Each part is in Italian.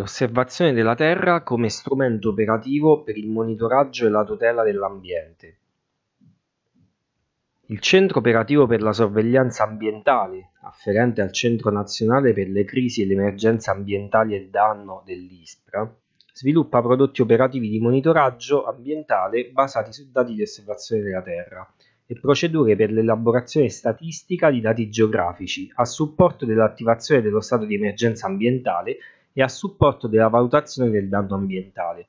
l'osservazione della Terra come strumento operativo per il monitoraggio e la tutela dell'ambiente. Il Centro Operativo per la Sorveglianza Ambientale, afferente al Centro Nazionale per le Crisi e le Emergenze Ambientali e il Danno dell'ISPRA, sviluppa prodotti operativi di monitoraggio ambientale basati su dati di osservazione della Terra e procedure per l'elaborazione statistica di dati geografici a supporto dell'attivazione dello stato di emergenza ambientale e a supporto della valutazione del danno ambientale.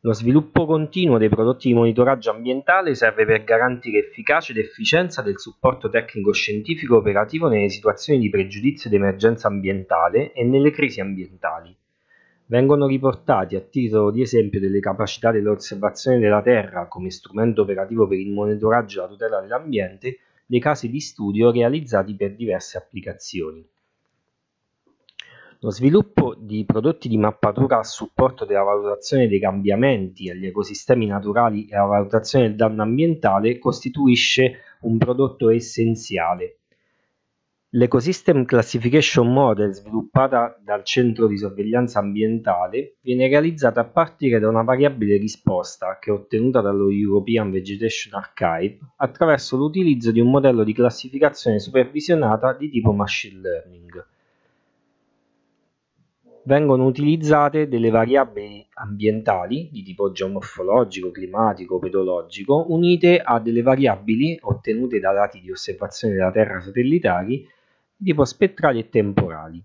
Lo sviluppo continuo dei prodotti di monitoraggio ambientale serve per garantire efficacia ed efficienza del supporto tecnico-scientifico operativo nelle situazioni di pregiudizio ed emergenza ambientale e nelle crisi ambientali. Vengono riportati a titolo di esempio delle capacità dell'osservazione della Terra come strumento operativo per il monitoraggio e la tutela dell'ambiente dei casi di studio realizzati per diverse applicazioni. Lo sviluppo di prodotti di mappatura a supporto della valutazione dei cambiamenti agli ecosistemi naturali e la valutazione del danno ambientale costituisce un prodotto essenziale. L'Ecosystem Classification Model sviluppata dal Centro di Sorveglianza Ambientale viene realizzata a partire da una variabile risposta che è ottenuta dallo European Vegetation Archive attraverso l'utilizzo di un modello di classificazione supervisionata di tipo machine learning vengono utilizzate delle variabili ambientali di tipo geomorfologico, climatico, pedologico, unite a delle variabili ottenute da dati di osservazione della Terra satellitari di tipo spettrali e temporali.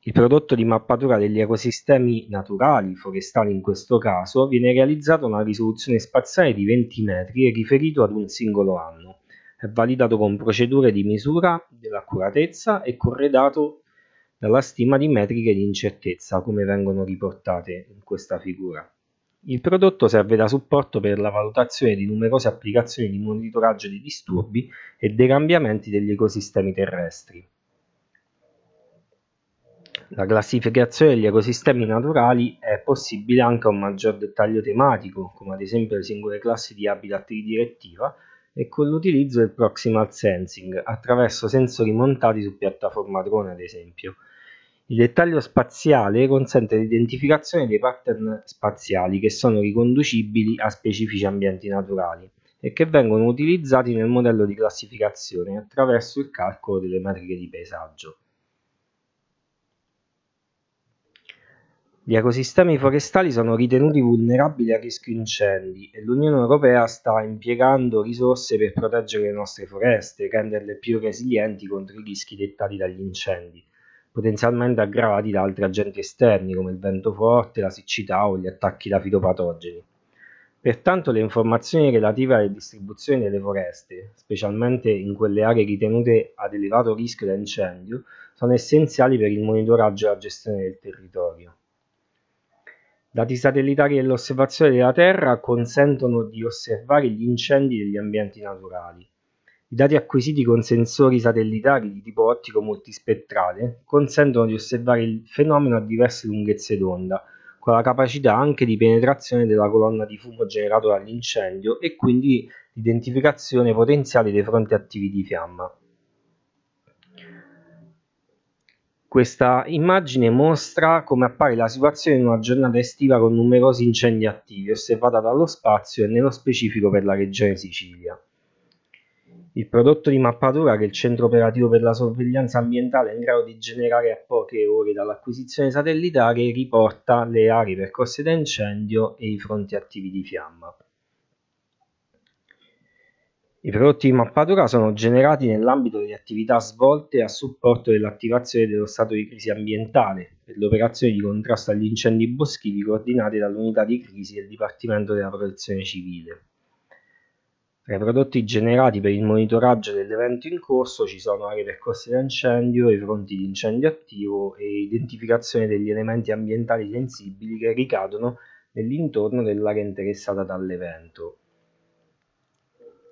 Il prodotto di mappatura degli ecosistemi naturali, forestali in questo caso, viene realizzato a una risoluzione spaziale di 20 metri e riferito ad un singolo anno. È validato con procedure di misura dell'accuratezza e corredato dalla stima di metriche di incertezza come vengono riportate in questa figura. Il prodotto serve da supporto per la valutazione di numerose applicazioni di monitoraggio di disturbi e dei cambiamenti degli ecosistemi terrestri. La classificazione degli ecosistemi naturali è possibile anche a un maggior dettaglio tematico, come ad esempio le singole classi di habitat di direttiva, e con l'utilizzo del proximal sensing, attraverso sensori montati su piattaforma drone ad esempio, il dettaglio spaziale consente l'identificazione dei pattern spaziali che sono riconducibili a specifici ambienti naturali e che vengono utilizzati nel modello di classificazione attraverso il calcolo delle metriche di paesaggio. Gli ecosistemi forestali sono ritenuti vulnerabili a rischio incendi e l'Unione Europea sta impiegando risorse per proteggere le nostre foreste e renderle più resilienti contro i rischi dettati dagli incendi potenzialmente aggravati da altri agenti esterni come il vento forte, la siccità o gli attacchi da fitopatogeni. Pertanto le informazioni relative alle distribuzioni delle foreste, specialmente in quelle aree ritenute ad elevato rischio da incendio, sono essenziali per il monitoraggio e la gestione del territorio. Dati satellitari dell'osservazione della Terra consentono di osservare gli incendi degli ambienti naturali i dati acquisiti con sensori satellitari di tipo ottico multispettrale consentono di osservare il fenomeno a diverse lunghezze d'onda, con la capacità anche di penetrazione della colonna di fumo generato dall'incendio e quindi l'identificazione potenziale dei fronti attivi di fiamma. Questa immagine mostra come appare la situazione in una giornata estiva con numerosi incendi attivi, osservata dallo spazio e nello specifico per la regione Sicilia il prodotto di mappatura che il centro operativo per la sorveglianza ambientale è in grado di generare a poche ore dall'acquisizione satellitare riporta le aree percorse da incendio e i fronti attivi di fiamma. I prodotti di mappatura sono generati nell'ambito delle attività svolte a supporto dell'attivazione dello stato di crisi ambientale per le operazioni di contrasto agli incendi boschivi coordinate dall'unità di crisi del Dipartimento della Protezione Civile. Tra i prodotti generati per il monitoraggio dell'evento in corso ci sono aree percorse da incendio, i fronti di incendio attivo e identificazione degli elementi ambientali sensibili che ricadono nell'intorno dell'area interessata dall'evento.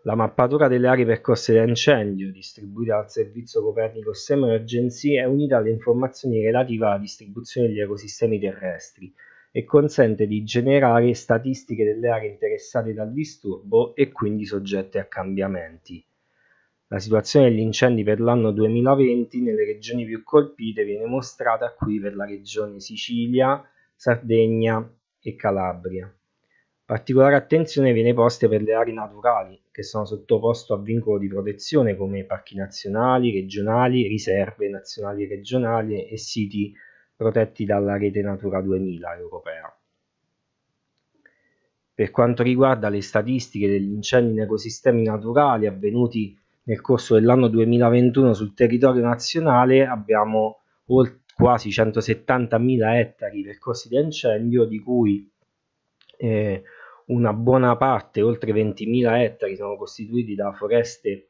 La mappatura delle aree percorse da incendio, distribuita dal servizio Copernicus Emergency, è unita alle informazioni relative alla distribuzione degli ecosistemi terrestri, e consente di generare statistiche delle aree interessate dal disturbo e quindi soggette a cambiamenti. La situazione degli incendi per l'anno 2020 nelle regioni più colpite viene mostrata qui per la regione Sicilia, Sardegna e Calabria. Particolare attenzione viene posta per le aree naturali, che sono sottoposte a vincolo di protezione come parchi nazionali, regionali, riserve nazionali e regionali e siti protetti dalla rete Natura 2000 europea. Per quanto riguarda le statistiche degli incendi in ecosistemi naturali avvenuti nel corso dell'anno 2021 sul territorio nazionale abbiamo quasi 170.000 ettari percorsi di incendio, di cui eh, una buona parte, oltre 20.000 ettari, sono costituiti da foreste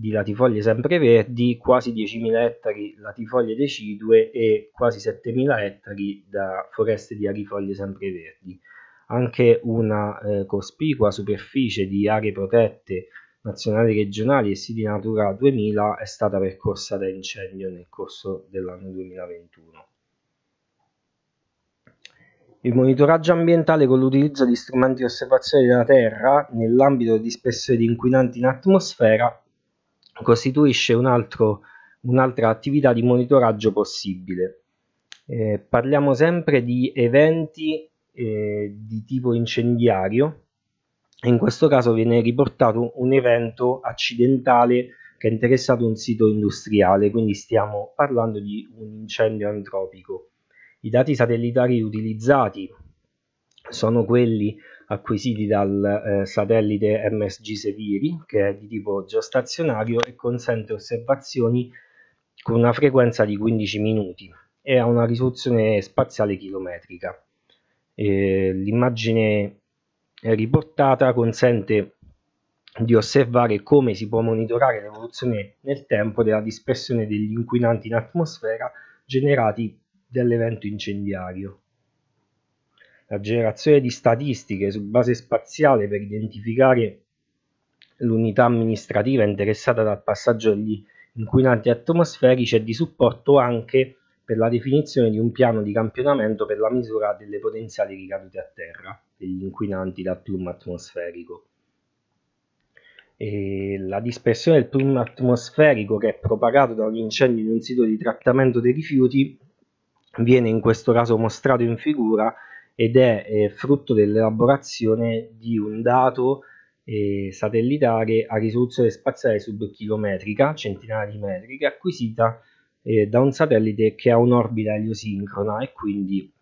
di latifoglie sempreverdi, quasi 10.000 ettari latifoglie decidue e quasi 7.000 ettari da foreste di arifoglie sempreverdi. Anche una eh, cospicua superficie di aree protette nazionali regionali e siti Natura 2000 è stata percorsa da incendio nel corso dell'anno 2021. Il monitoraggio ambientale con l'utilizzo di strumenti di osservazione della Terra nell'ambito di spessore di inquinanti in atmosfera costituisce un altro, un'altra attività di monitoraggio possibile. Eh, parliamo sempre di eventi eh, di tipo incendiario e in questo caso viene riportato un evento accidentale che ha interessato un sito industriale, quindi stiamo parlando di un incendio antropico. I dati satellitari utilizzati sono quelli acquisiti dal eh, satellite MSG Seviri, che è di tipo geostazionario e consente osservazioni con una frequenza di 15 minuti e ha una risoluzione spaziale chilometrica. l'immagine riportata consente di osservare come si può monitorare l'evoluzione nel tempo della dispersione degli inquinanti in atmosfera generati dall'evento incendiario la generazione di statistiche su base spaziale per identificare l'unità amministrativa interessata dal passaggio degli inquinanti atmosferici è di supporto anche per la definizione di un piano di campionamento per la misura delle potenziali ricadute a terra degli inquinanti dal plume atmosferico. E la dispersione del plume atmosferico che è propagato da un incendio in un sito di trattamento dei rifiuti viene in questo caso mostrato in figura ed è eh, frutto dell'elaborazione di un dato eh, satellitare a risoluzione spaziale subchilometrica, centinaia di metri, che è acquisita eh, da un satellite che ha un'orbita eliosincrona e quindi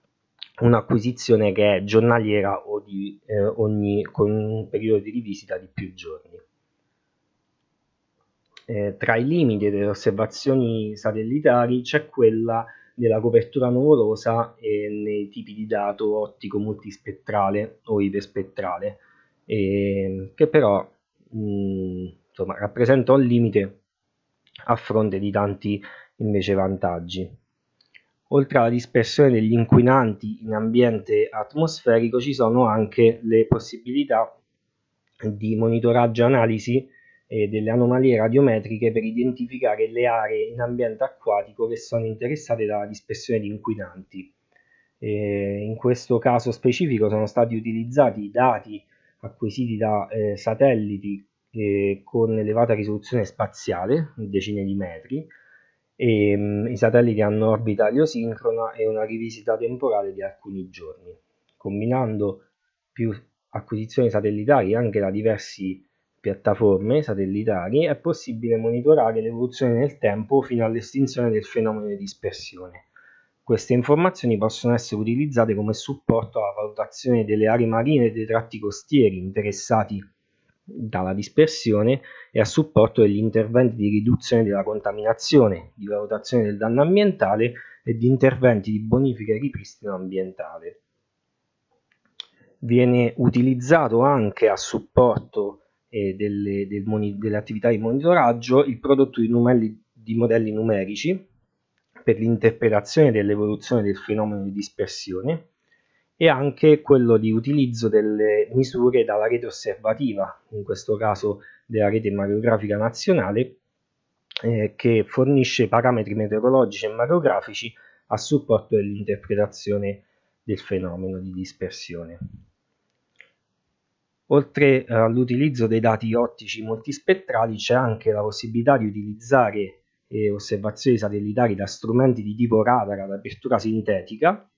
un'acquisizione che è giornaliera o di, eh, ogni, con un periodo di visita di più giorni. Eh, tra i limiti delle osservazioni satellitari c'è quella nella copertura nuvolosa e nei tipi di dato ottico multispettrale o iperspettrale, e, ehm, che però mh, mm, insomma, rappresenta un limite a fronte di tanti invece vantaggi. Oltre alla dispersione degli inquinanti in ambiente atmosferico ci sono anche le possibilità di monitoraggio e analisi e eh, delle anomalie radiometriche per identificare le aree in ambiente acquatico che sono interessate dalla dispersione di inquinanti. E in questo caso specifico sono stati utilizzati dati acquisiti da eh, satelliti eh, con elevata risoluzione spaziale, decine di metri, e mh, mm, i satelliti hanno orbita aliosincrona e una rivisita temporale di alcuni giorni, combinando più acquisizioni satellitari anche da diversi piattaforme satellitari è possibile monitorare l'evoluzione nel tempo fino all'estinzione del fenomeno di dispersione. Queste informazioni possono essere utilizzate come supporto alla valutazione delle aree marine e dei tratti costieri interessati dalla dispersione e a supporto degli interventi di riduzione della contaminazione, di valutazione del danno ambientale e di interventi di bonifica e ripristino ambientale. Viene utilizzato anche a supporto eh, delle, del delle attività di monitoraggio, il prodotto di, numelli, di modelli numerici per l'interpretazione dell'evoluzione del fenomeno di dispersione e anche quello di utilizzo delle misure dalla rete osservativa, in questo caso della rete mareografica nazionale, eh, che fornisce parametri meteorologici e mareografici a supporto dell'interpretazione del fenomeno di dispersione. Oltre eh, all'utilizzo dei dati ottici multispettrali c'è anche la possibilità di utilizzare eh, osservazioni satellitari da strumenti di tipo radar ad apertura sintetica.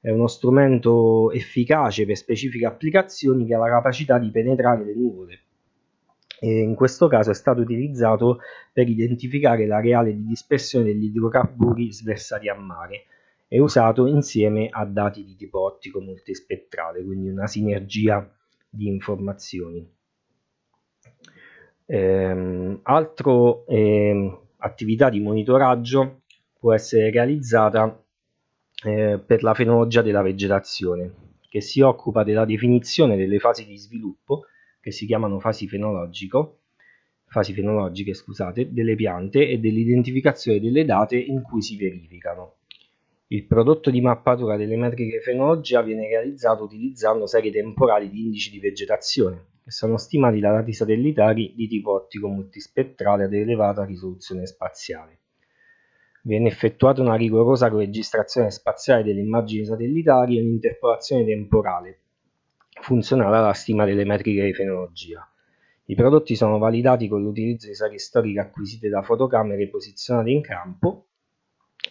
È uno strumento efficace per specifiche applicazioni che ha la capacità di penetrare le nuvole. E in questo caso è stato utilizzato per identificare l'areale di dispersione degli idrocarburi sversati a mare e usato insieme a dati di tipo ottico multispettrale, quindi una sinergia di informazioni. Ehm, altro ehm, attività di monitoraggio può essere realizzata eh, per la fenologia della vegetazione, che si occupa della definizione delle fasi di sviluppo, che si chiamano fasi, fasi fenologiche scusate, delle piante e dell'identificazione delle date in cui si verificano. Il prodotto di mappatura delle metriche fenologia viene realizzato utilizzando serie temporali di indici di vegetazione, che sono stimati da dati satellitari di tipo ottico multispettrale ad elevata risoluzione spaziale. Viene effettuata una rigorosa registrazione spaziale delle immagini satellitari e un'interpolazione temporale, funzionale alla stima delle metriche di fenologia. I prodotti sono validati con l'utilizzo di serie storiche acquisite da fotocamere posizionate in campo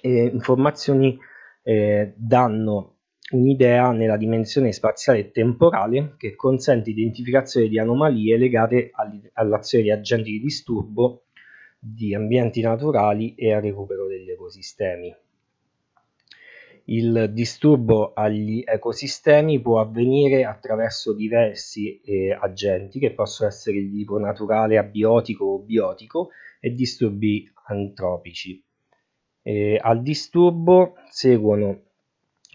eh, informazioni eh, danno un'idea nella dimensione spaziale e temporale che consente identificazione di anomalie legate all'azione di agenti di disturbo di ambienti naturali e al recupero degli ecosistemi. Il disturbo agli ecosistemi può avvenire attraverso diversi eh, agenti che possono essere di tipo naturale, abiotico o biotico e disturbi antropici eh, al disturbo seguono,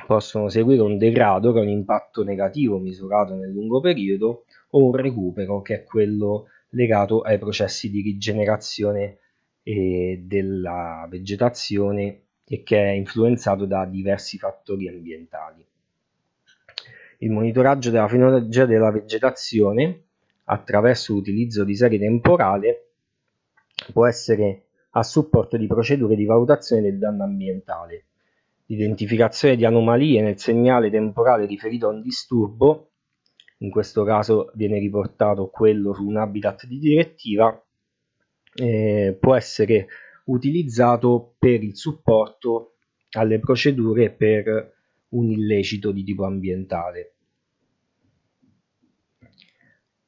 possono seguire un degrado che è un impatto negativo misurato nel lungo periodo o un recupero che è quello legato ai processi di rigenerazione eh, della vegetazione e che è influenzato da diversi fattori ambientali. Il monitoraggio della fenologia della vegetazione attraverso l'utilizzo di serie temporale può essere a supporto di procedure di valutazione del danno ambientale, l'identificazione di anomalie nel segnale temporale riferito a un disturbo, in questo caso viene riportato quello su un habitat di direttiva, eh, può essere utilizzato per il supporto alle procedure per un illecito di tipo ambientale.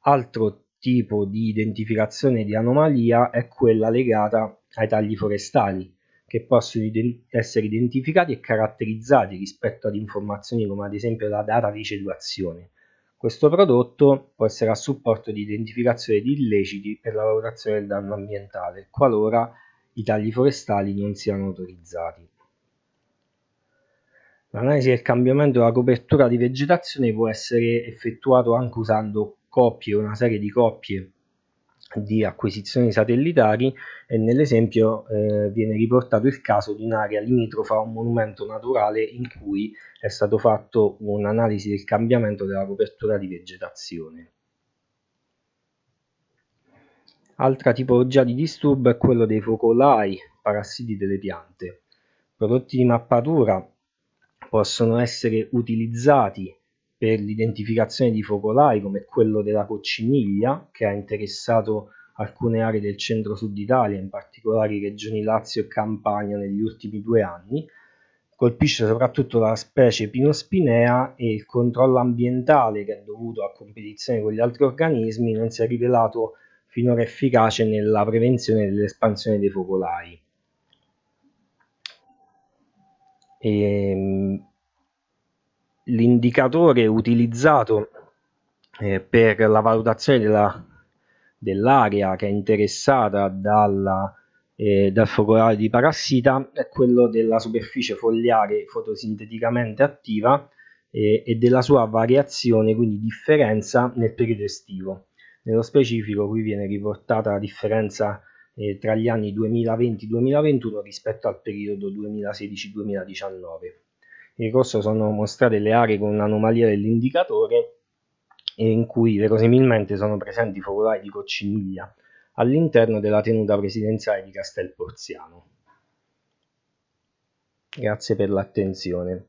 Altro tipo di identificazione di anomalia è quella legata ai tagli forestali, che possono ident- essere identificati e caratterizzati rispetto ad informazioni come ad esempio la data di cedulazione. Questo prodotto può essere a supporto di identificazione di illeciti per la valutazione del danno ambientale, qualora i tagli forestali non siano autorizzati. L'analisi del cambiamento della copertura di vegetazione può essere effettuato anche usando coppie, una serie di coppie di acquisizioni satellitari e nell'esempio eh, viene riportato il caso di un'area limitrofa a un monumento naturale in cui è stato fatto un'analisi del cambiamento della copertura di vegetazione. Altra tipologia di disturbo è quello dei focolai, parassiti delle piante. Prodotti di mappatura possono essere utilizzati per l'identificazione di focolai come quello della cocciniglia che ha interessato alcune aree del centro-sud Italia, in particolare regioni Lazio e Campania negli ultimi due anni. Colpisce soprattutto la specie Pinospinea e il controllo ambientale che è dovuto a competizione con gli altri organismi non si è rivelato finora efficace nella prevenzione dell'espansione dei focolai. E, ehm, l'indicatore utilizzato eh, per la valutazione della, dell'area che è interessata dalla, eh, dal focolare di parassita è quello della superficie fogliare fotosinteticamente attiva eh, e della sua variazione, quindi differenza nel periodo estivo. Nello specifico qui viene riportata la differenza eh, tra gli anni 2020-2021 rispetto al periodo 2016-2019 in rosso sono mostrate le aree con un'anomalia dell'indicatore e in cui verosimilmente sono presenti focolai di cocciniglia all'interno della tenuta presidenziale di Castel Porziano. Grazie per l'attenzione.